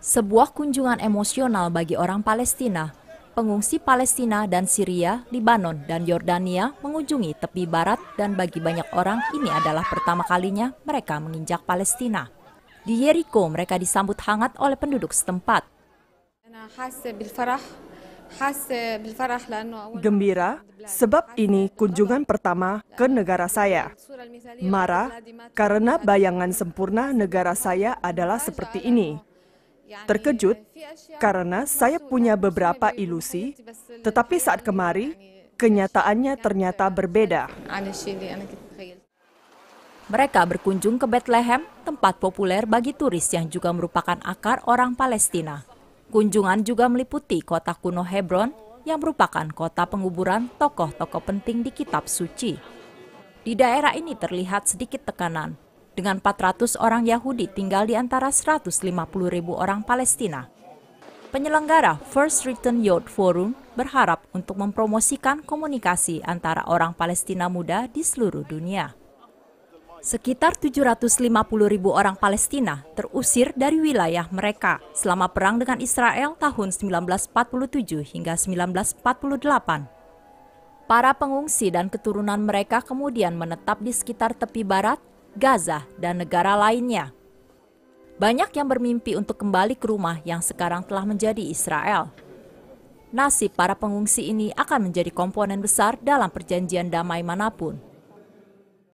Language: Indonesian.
sebuah kunjungan emosional bagi orang Palestina. Pengungsi Palestina dan Syria, Libanon, dan Yordania mengunjungi tepi barat dan bagi banyak orang ini adalah pertama kalinya mereka menginjak Palestina. Di Jericho mereka disambut hangat oleh penduduk setempat. Gembira, sebab ini kunjungan pertama ke negara saya. Marah, karena bayangan sempurna negara saya adalah seperti ini terkejut e, karena saya punya beberapa ilusi, tetapi saat kemari, kenyataannya ternyata berbeda. Mereka berkunjung ke Bethlehem, tempat populer bagi turis yang juga merupakan akar orang Palestina. Kunjungan juga meliputi kota kuno Hebron yang merupakan kota penguburan tokoh-tokoh penting di kitab suci. Di daerah ini terlihat sedikit tekanan, dengan 400 orang Yahudi tinggal di antara 150 ribu orang Palestina. Penyelenggara First Return Youth Forum berharap untuk mempromosikan komunikasi antara orang Palestina muda di seluruh dunia. Sekitar 750 ribu orang Palestina terusir dari wilayah mereka selama perang dengan Israel tahun 1947 hingga 1948. Para pengungsi dan keturunan mereka kemudian menetap di sekitar tepi barat Gaza, dan negara lainnya. Banyak yang bermimpi untuk kembali ke rumah yang sekarang telah menjadi Israel. Nasib para pengungsi ini akan menjadi komponen besar dalam perjanjian damai manapun.